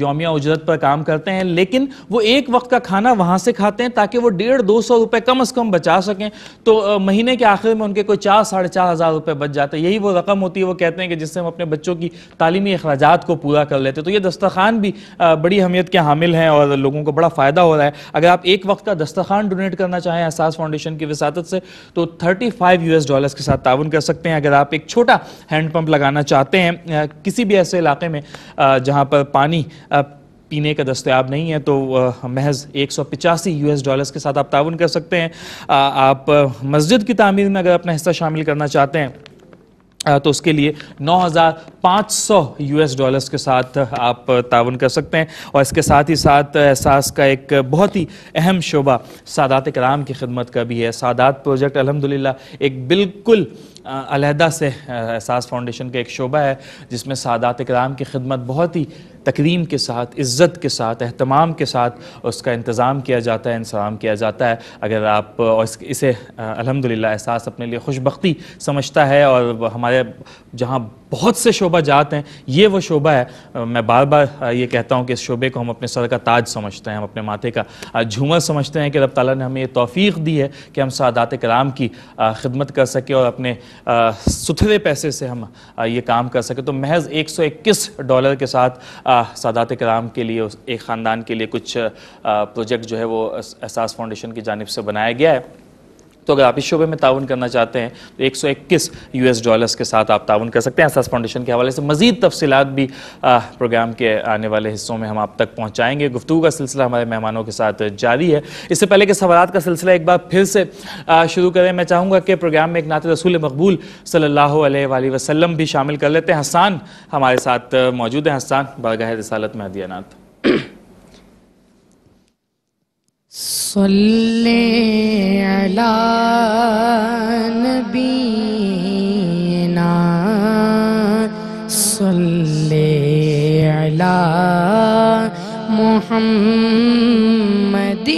योमिया उजरत पर काम करते हैं लेकिन वो एक वक्त का खाना वहाँ से खाते हैं ताकि वो डेढ़ दो सौ रुपये कम अज़ कम बचा सकें तो आ, महीने के आखिर में उनके कोई चार साढ़े चार हज़ार रुपये बच जाते हैं यही वो रकम होती है वो कहते हैं कि जिससे हम अपने बच्चों की तालीमी अखराज को पूरा कर लेते तो ये दस्तरखान भी बड़ी अहमियत के हामिल हैं और लोगों को बड़ा फ़ायदा हो रहा है अगर आप एक वक्त का दस्तखान डोनेट करना चाहें एहसास फाउंडेशन की वसादत से तो 35 यूएस डॉलर्स के साथ ताउन कर सकते हैं अगर आप एक छोटा हैंडपम्प लगाना चाहते हैं किसी भी ऐसे इलाके में जहाँ पर पानी पीने का दस्तियाब नहीं है तो महज एक सौ पिचासी यू एस डॉलर्स के साथ आप ताउन कर सकते हैं आप मस्जिद की तमीर में अगर अपना हिस्सा शामिल करना चाहते हैं तो उसके लिए 9,500 यूएस डॉलर्स के साथ आप तावन कर सकते हैं और इसके साथ ही साथ एहसास का एक बहुत ही अहम शोबा सादात कराम की खिदमत का भी है सादात प्रोजेक्ट अलहमदिल्ला एक बिल्कुल अलहदा से एहसास फाउंडेशन का एक शोबा है जिसमें सादात कराम की खिदमत बहुत ही तकरीम के साथ इज़्ज़त के साथ अहतमाम के साथ उसका इंतज़ाम किया जाता है इंसराम किया जाता है अगर आप इसे अलहमदिल्ला एहसास अपने लिए खुशबी समझता है और हमारे जहाँ बहुत से शोबा जात हैं ये वो शोबा है मैं बार बार ये कहता हूँ कि इस शोबे को हम अपने सर का ताज समझते हैं हम अपने माथे का झूमर समझते हैं कि रब तला ने हमें ये तोफ़ी दी है कि हम सादात कराम की खिदमत कर सकें और अपने सुथरे पैसे से हम ये काम कर सकें तो महज 121 डॉलर के साथ सादात कराम के लिए एक ख़ानदान के लिए कुछ प्रोजेक्ट जो है वो एहसास फाउंडेशन की जानब से बनाया गया है तो अगर आप इस शोबे में ताउन करना चाहते हैं तो एक सौ इक्कीस यू एस डॉलर्स के साथ आप ताउन कर सकते हैं एहसास फाउंडेशन के हवाले से मजीद तफसलत भी प्रोग्राम के आने वाले हिस्सों में हम आप तक पहुँचाएंगे गुफ्तु का सिलसिला हमारे मेहमानों के साथ जारी है इससे पहले के सवाल का सिलसिला एक बार फिर से शुरू करें मैं चाहूँगा कि प्रोग्राम में एक नात रसूल मकबूल सल्ला वसलम भी शामिल कर लेते हैं हसान हमारे साथ मौजूद हैं हसान बरगाह रसालत में हदियानाथ صلي على نبينا صلي على محمد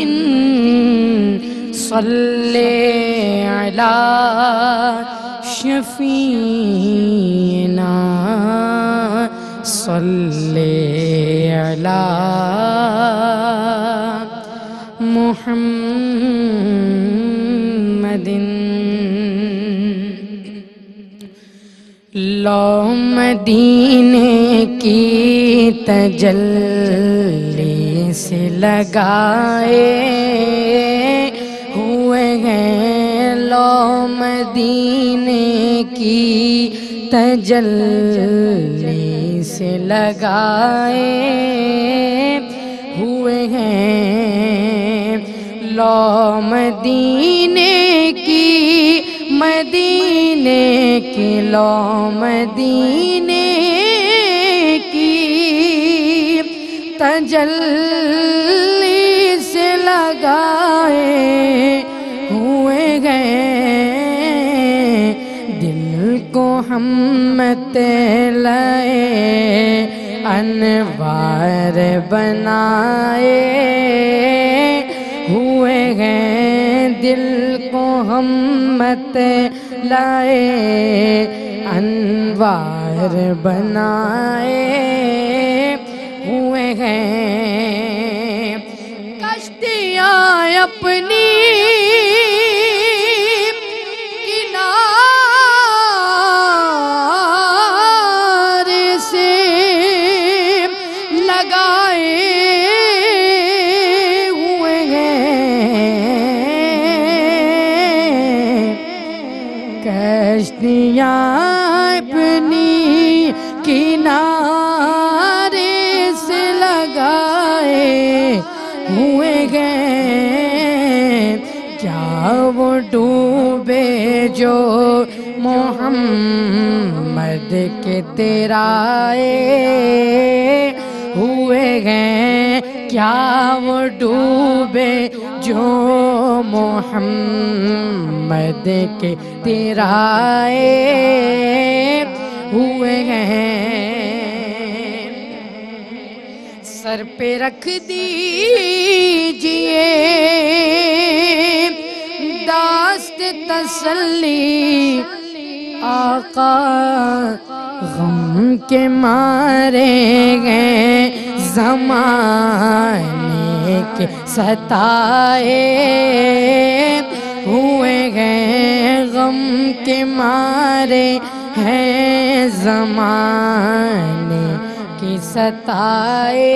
صلي على شفينا صلي على محمد लो दीन की तजल्ली से लगाए हुए हैं लो दीन की तजल्ली से लगाए हुए हैं लो मदीने की मदीने की लो मदीने की तजल्ली से लगाए हुए गए दिल को हम तेलाए अनवार बनाए हैं दिल को हम मत लाए अनवार बनाए हुए हैं कश्तियाँ अपनी जो मोहम्मद के तेराए हुए हैं क्या वो डूबे जो मोहम्मद के तेराए हुए हैं सर पे रख दीजिए दास तसल्ली आका गम के मारे गए जमाने के सताए हुए गए गम के मारे हैं जमाने की सताए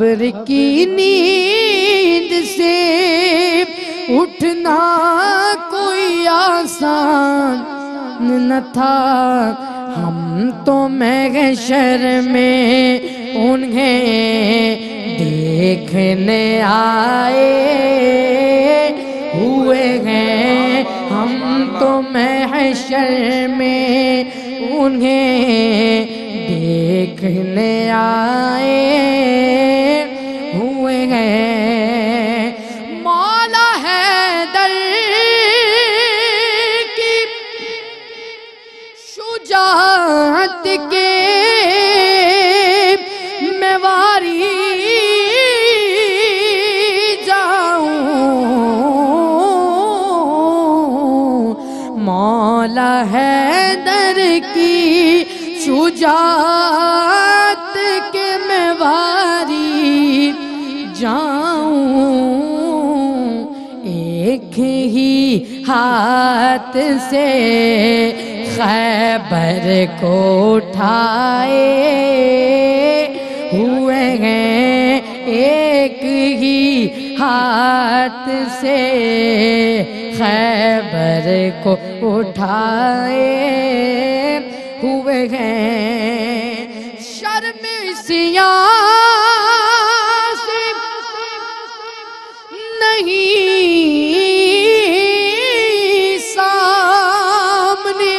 कब्र की नींद से उठना कोई आसान न था हम तो महशर में उन्हें देखने आए हुए हैं हम तो महशर में उन्हें देखने आए जात के मैं वारी जाऊं एक ही हाथ से खैबर को उठाए हुए हैं एक ही हाथ से खैबर को उठाए हुए हैं शर्म सिया नहीं सामने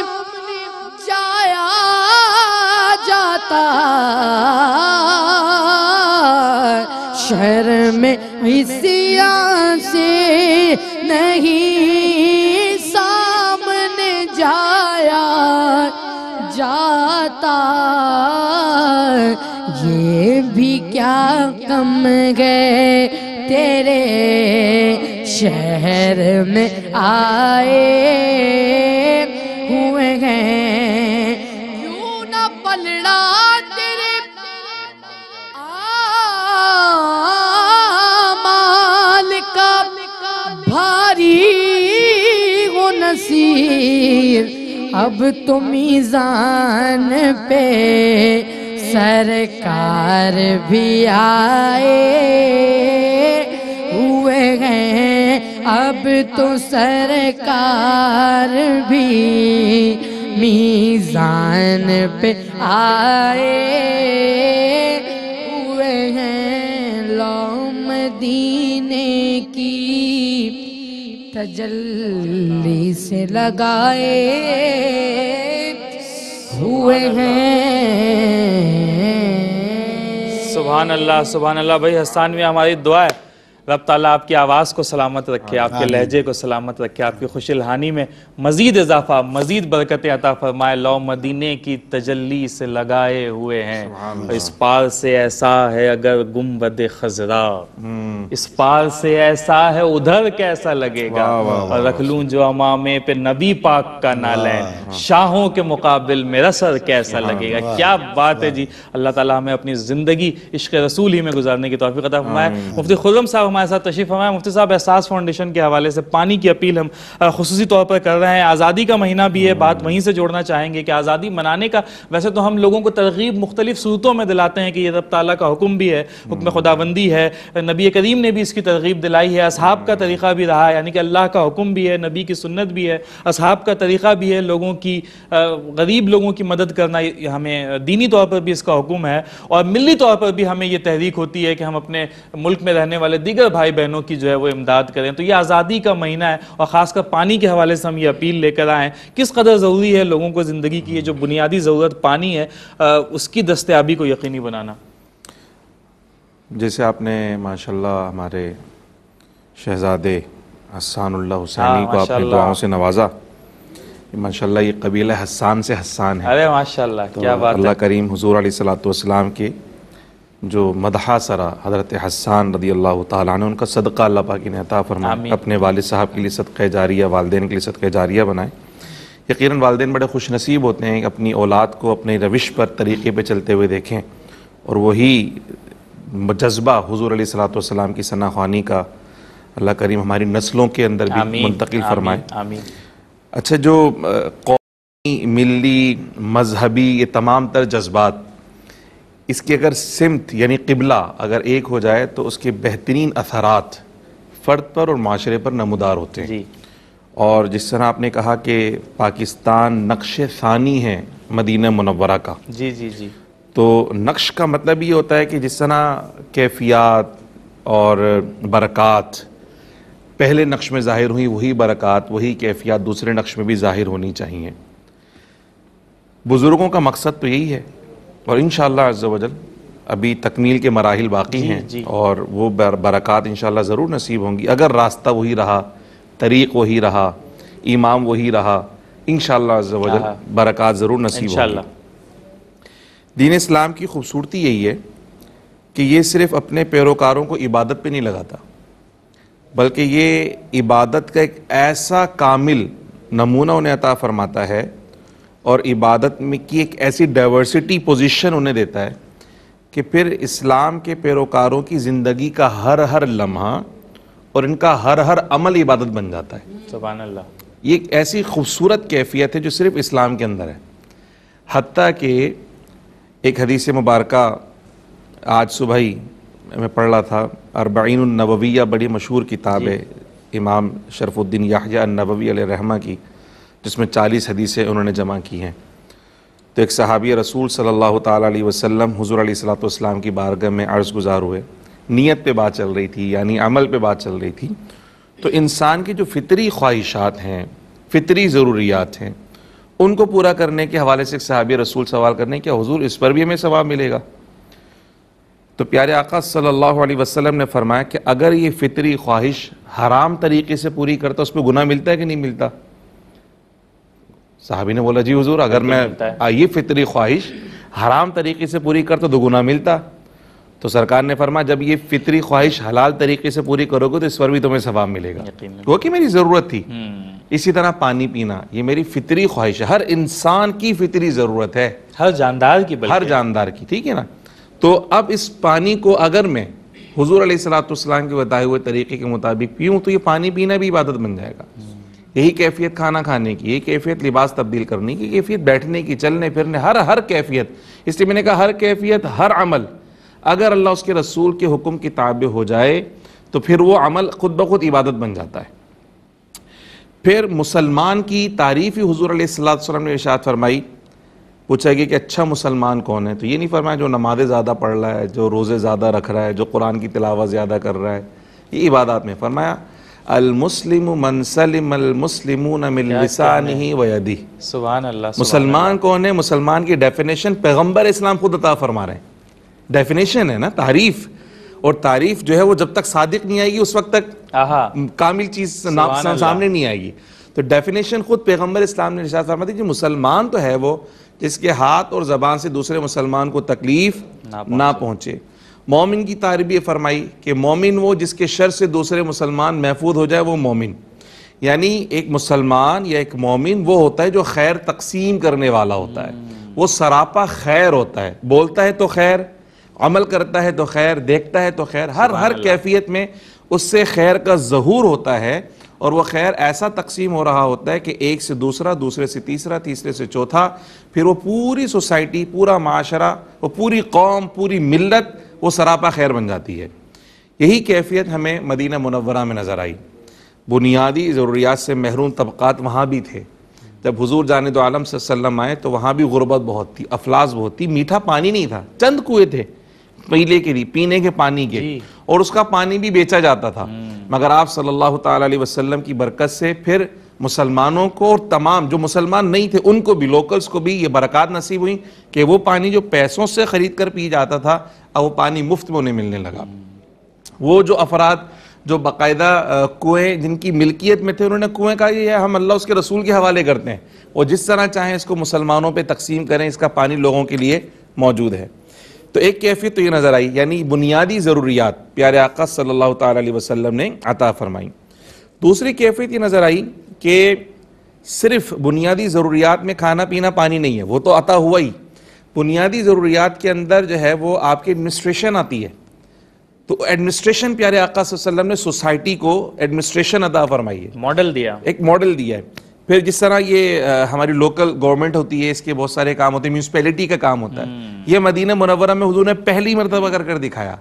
जाया जाता शर्म में हिसिया से नहीं ये भी क्या कम गए तेरे शहर में आए अब तुम जान पे सरकार भी आए हुए हैं अब तो सरकार भी मीज़ान पे आए हुए हैं दी तजल्ली से लगाए हुए हैं सुबह अल्लाह सुबहान अल्लाह भाई हस्तान में हमारी दुआ है रब ताला आपकी आवाज़ को सलामत रखे हाँ, आपके हाँ लहजे को सलामत रखे आपकी खुशलहानी में मज़ीद इजाफा मज़ीद बरकत अता फरमाए लो मदीने की तजल्ली से लगाए हुए हैं इस पार से ऐसा है अगर गुम खजरा हम्म। इस पार से ऐसा है उधर कैसा लगेगा और रख लूँ जो अमामे पे नबी पाक का नालैन शाहों के मुकाबल में रसर कैसा लगेगा क्या बात है जी अल्लाह ताला हमें अपनी ज़िंदगी इश्क रसूल ही में गुजारने की तोफ़ी अता फरमाए मुफ्ती खुरम साहब हमारे साथ तशीफ हमारे मुफ्ती साहब एहसास फाउंडेशन के हवाले से पानी की अपील हम खसूसी तौर पर कर रहे हैं आज़ादी का महीना भी है बात वहीं से जोड़ना चाहेंगे कि आज़ादी मनाने का वैसे तो हम लोगों को तरगीब मुख्तलिफ सूरतों में दिलाते हैं कि यह रब ताली का हुक्म भी है हुक्म हम्म। खुदाबंदी है नबी करीम ने भी इसकी तरगीब दिलाई है असहाब का तरीक़ा भी रहा है यानी कि अल्लाह का हुक्म भी है नबी की सुन्नत भी है असहाब का तरीक़ा भी है लोगों की गरीब लोगों की मदद करना हमें दीनी तौर पर भी इसका हुक्म है और मिली तौर पर भी हमें यह तहरीक होती है कि हम अपने मुल्क में रहने वाले दीगर दीगर भाई बहनों की जो है वो इमदाद करें तो ये आज़ादी का महीना है और ख़ासकर पानी के हवाले से हम ये अपील लेकर आएँ किस कदर ज़रूरी है लोगों को ज़िंदगी की ये जो बुनियादी ज़रूरत पानी है उसकी दस्तियाबी को यकीनी बनाना जैसे आपने माशाल्लाह हमारे शहजादे हसानुल्ला हुसैनी हाँ, को अपनी दुआओं से नवाजा माशाल्लाह ये कबीला हसान से हसान है अरे माशाल्लाह तो क्या बात अल्लाह करीम हजूर सलात के जो मदहा सरा हज़रत हसान रदी अल्लाह तन उनका सदका अल्लाह पाकि ने अता फरमाए अपने वाल साहब के लिए सदक़ जारिया वालदे के लिए सदक़ जारिया बनाएँ यकीन वालदे बड़े खुश नसीब होते हैं अपनी औलाद को अपने रविश पर तरीक़े पर चलते हुए देखें और वही जज्बा हजूर सलाम की सना खानी का अल्लाह करीम हमारी नस्लों के अंदर भी मुंतकिल फरमाए अच्छा जो कौमी मिली मजहबी ये तमाम तर जज्बात इसकी अगर सिमत यानी किबला अगर एक हो जाए तो उसके बेहतरीन असरात फ़र्द पर और माशरे पर नमदार होते हैं जी और जिस तरह आपने कहा कि पाकिस्तान नक्श सानी है मदीना मनवरा का जी जी जी तो नक्श का मतलब ये होता है कि जिस तरह कैफियात और बरक़ात पहले नक्श में ज़ाहिर हुई वही बरक़ात वही कैफियात दूसरे नक्श में भी ज़ाहिर होनी चाहिए बुज़ुर्गों का मकसद तो यही है और इन शजल अभी तकमील के मराहल बाकी हैं और वो बर, बरक़ात इन ज़रूर नसीब होंगी अगर रास्ता वही रहा तरीक़ वही रहा इमाम वही रहा इन शजल हाँ। बरक़ात ज़रूर नसीब होंगी दीन इस्लाम की खूबसूरती यही है कि ये सिर्फ़ अपने पैरोकारों को इबादत पर नहीं लगाता बल्कि ये इबादत का एक ऐसा कामिल नमूना उन्हें अता फ़रमाता है और इबादत में की एक ऐसी डाइवर्सिटी पोजीशन उन्हें देता है कि फिर इस्लाम के पैरोकारों की ज़िंदगी का हर हर लम्हा और इनका हर हर अमल इबादत बन जाता है सुबह अल्लाह ये एक ऐसी खूबसूरत कैफियत है जो सिर्फ इस्लाम के अंदर है हती कि एक हदीस मुबारक आज सुबह ही मैं पढ़ रहा था अरबीन नबविया बड़ी मशहूर किताब है इमाम शरफुद्दीन याहिया नबवी रहमा की जिसमें चालीस हदीसें उन्होंने जमा की हैं तो एक सहाबी रसूल सल्लल्लाहु अलैहि वसल्लम हुजूर अलैहि की बारगह में अर्ज़ गुजार हुए नीयत पे बात चल रही थी यानी अमल पे बात चल रही थी तो इंसान की जो फितरी ख्वाहिशात हैं फितरी ज़रूरियात हैं उनको पूरा करने के हवाले से एक सहाबी रसूल सवाल करने क्या हुजूर इस पर भी हमें सवाब मिलेगा तो प्यारे आका सल्लल्लाहु अलैहि वसल्लम ने फरमाया कि अगर ये फितरी ख्वाहिश हराम तरीके से पूरी करता उस पर गुना मिलता है कि नहीं मिलता साहबी ने बोला जी हुजूर अगर मैं ये फितरी ख्वाहिश हराम तरीके से पूरी कर तो दोगुना मिलता तो सरकार ने फरमा जब ये फितरी ख्वाहिश हलाल तरीके से पूरी करोगे तो इस पर भी तुम्हें सवाब मिलेगा क्योंकि मेरी ज़रूरत थी हम्म। इसी तरह पानी पीना ये मेरी फितरी ख्वाहिश है हर इंसान की फितरी ज़रूरत है हर जानदार की हर जानदार की ठीक है ना तो अब इस पानी को अगर मैं हजूर सलाम के बताए हुए तरीके के मुताबिक पीऊँ तो ये पानी पीना भी इबादत बन जाएगा यही कैफियत खाना खाने की यही कैफियत लिबास तब्दील करने की कैफियत बैठने की चलने फिरने हर हर कैफियत इसलिए मैंने कहा हर कैफियत हर अमल अगर अल्लाह उसके रसूल के हुक्म की ताब हो जाए तो फिर वो अमल खुद ब खुद इबादत बन जाता है फिर मुसलमान की तारीफ़ ही हजूर सलाम ने इशात फरमाई पूछा गया कि अच्छा मुसलमान कौन है तो ये नहीं फरमाया जो नमाज़ें ज़्यादा पढ़ रहा है जो रोज़े ज़्यादा रख रहा है जो कुरान की तिलावा ज़्यादा कर रहा है ये इबादत में फरमाया अलमुस्लिम मनसलिम अलमुस्लिमून मिलसानी वदी सुबहान अल्लाह मुसलमान कौन है मुसलमान की डेफिनेशन पैगम्बर इस्लाम खुद अता फरमा रहे हैं डेफिनेशन है ना तारीफ़ और तारीफ जो है वो जब तक सादिक नहीं आएगी उस वक्त तक कामिल चीज सामने नहीं आएगी तो डेफिनेशन खुद पैगम्बर इस्लाम ने निशात फरमा दी कि मुसलमान तो है वो जिसके हाथ और जबान से दूसरे मुसलमान को तकलीफ ना पहुंचे, ना पहुंचे। मोमिन की तारबी फरमाई कि मोमिन वो जिसके शर से दूसरे मुसलमान महफूज हो जाए वो मोमिन यानी एक मुसलमान या एक मोमिन वो होता है जो खैर तकसीम करने वाला होता है वो सरापा खैर होता है बोलता है तो खैर अमल करता है तो खैर देखता है तो खैर हर हर कैफियत में उससे खैर का जहूर होता है और वह खैर ऐसा तकसीम हो रहा होता है कि एक से दूसरा दूसरे से तीसरा तीसरे से चौथा फिर वो पूरी सोसाइटी पूरा माशरा वो पूरी कौम पूरी मिलत वो सरापा खैर बन जाती है यही कैफियत हमें मदीना मुनवरा में नज़र आई बुनियादी ज़रूरियात से महरूम तबक़ात वहाँ भी थे जब हजूर जान दो आलम सल्लम आए तो वहाँ भी गुर्बत बहुत थी अफलास बहुत थी मीठा पानी नहीं था चंद कुएँ थे पीले के लिए पीने के पानी के और उसका पानी भी बेचा जाता था हम्म। मगर आप सल्लल्लाहु अलैहि वसल्लम की बरकत से फिर मुसलमानों को और तमाम जो मुसलमान नहीं थे उनको भी लोकल्स को भी ये बरक़ात नसीब हुई कि वो पानी जो पैसों से ख़रीद कर पी जाता था अब वो पानी मुफ्त में उन्हें मिलने लगा वो जो अफराद जो बाकायदा कुएँ जिनकी मिल्कियत में थे उन्होंने कुएँ कहा ये हम अल्लाह उसके रसूल के हवाले करते हैं और जिस तरह चाहें इसको मुसलमानों पर तकसीम करें इसका पानी लोगों के लिए मौजूद है तो एक कैफियत तो ये नज़र आई यानी बुनियादी ज़रूरियात प्यारे आका सल्लल्लाहु अलैहि वसल्लम ने अता फरमाई दूसरी कैफियत ये नज़र आई कि सिर्फ बुनियादी ज़रूरियात में खाना पीना पानी नहीं है वो तो आता हुआ ही बुनियादी ज़रूरियात के अंदर जो है वो आपकी एडमिनिस्ट्रेशन आती है तो एडमिनिस्ट्रेशन प्यारे आका वसल्लम ने सोसाइटी को एडमिनिस्ट्रेशन अदा फरमाई है मॉडल दिया एक मॉडल दिया है फिर जिस तरह ये आ, हमारी लोकल गवर्नमेंट होती है इसके बहुत सारे काम होते हैं म्यूनसिपैलिटी का काम होता है हम्म। ये मदीना मुनवरा में हजू ने पहली मरतबा कर कर दिखाया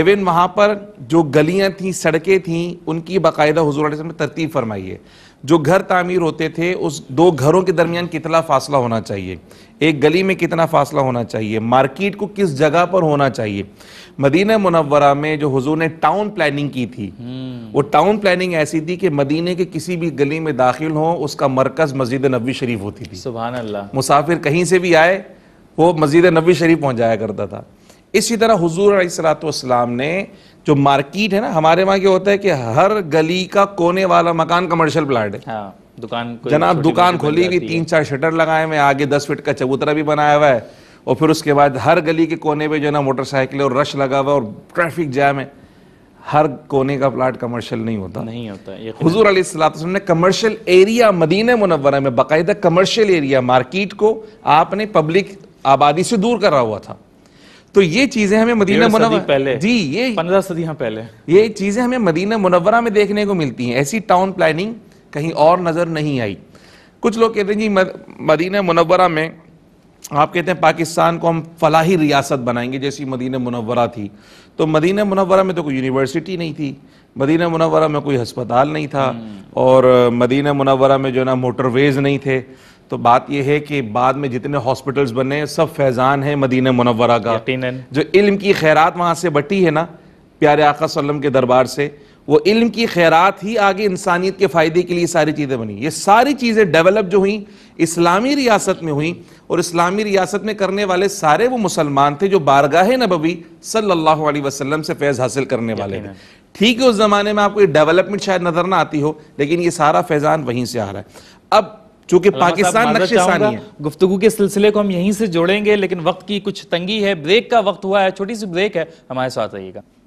इवन वहाँ पर जो गलियाँ थी सड़कें थी उनकी बाकायदा हजूर ने तरतीब फरमाई है जो घर तामीर होते थे उस दो घरों के दरमियान कितना फासला होना चाहिए एक गली में कितना फासला होना चाहिए मार्केट को किस जगह पर होना चाहिए मदीना मुनवरा में जो हुजूर ने टाउन प्लानिंग की थी वो टाउन प्लानिंग ऐसी थी कि मदीने के किसी भी गली में दाखिल हो उसका मरकज़ मस्जिद नबी शरीफ होती थी सुबह अल्लाह मुसाफिर कहीं से भी आए वो मस्जिद नबी शरीफ पहुंचाया करता था इसी तरह हजूर सलात ने जो मार्केट है ना हमारे वहां क्या होता है कि हर गली का कोने वाला मकान कमर्शियल प्लाट है हाँ, दुकान जनाब दुकान खोली हुई तीन चार शटर लगाए हुए आगे दस फीट का चबूतरा भी बनाया हुआ है और फिर उसके बाद हर गली के कोने पे जो है ना मोटरसाइकिल और रश लगा हुआ है और ट्रैफिक जैम है हर कोने का प्लाट कमर्शियल नहीं होता नहीं होता हजूर अलीसलाम ने कमर्शियल एरिया मदीना मुनवरा में बाकायदा कमर्शियल एरिया मार्केट को आपने पब्लिक आबादी से दूर करा हुआ था तो ये चीजें हमें मदीना मुनवरा पहले जी ये पंद्रह हाँ पहले ये चीजें हमें मदीना मुनवरा में देखने को मिलती हैं ऐसी टाउन प्लानिंग कहीं और नजर नहीं आई कुछ लोग कहते हैं जी मदीना मुनवरा में आप कहते हैं पाकिस्तान को हम फलाही रियासत बनाएंगे जैसी मदीना मुनवरा थी तो मदीना मुनवरा में तो कोई यूनिवर्सिटी नहीं थी मदीना मुनवरा में कोई हस्पताल नहीं था हम्म। और मदीना मुनवरा में जो है ना मोटरवेज़ नहीं थे तो बात यह है कि बाद में जितने हॉस्पिटल्स बने सब फैज़ान है मदीना मुनवरा का जो इल्म की खैरात वहाँ से बटी है ना प्यारे आका सल्लम के दरबार से वो इल्म की खैरात ही आगे इंसानियत के फ़ायदे के लिए सारी चीज़ें बनी ये सारी चीज़ें डेवलप जो हुई इस्लामी रियासत में हुई और इस्लामी रियासत में करने वाले सारे वो मुसलमान थे जो बारगाह नबी सल्लल्लाहु अलैहि वसल्लम से फैज़ हासिल करने वाले थे ठीक है उस ज़माने में आपको ये डेवलपमेंट शायद नज़र ना आती हो लेकिन ये सारा फैज़ान वहीं से आ रहा है अब चूंकि पाकिस्तान नक्शे है गुफ्तगु के सिलसिले को हम यहीं से जोड़ेंगे लेकिन वक्त की कुछ तंगी है ब्रेक का वक्त हुआ है छोटी सी ब्रेक है हमारे साथ रहिएगा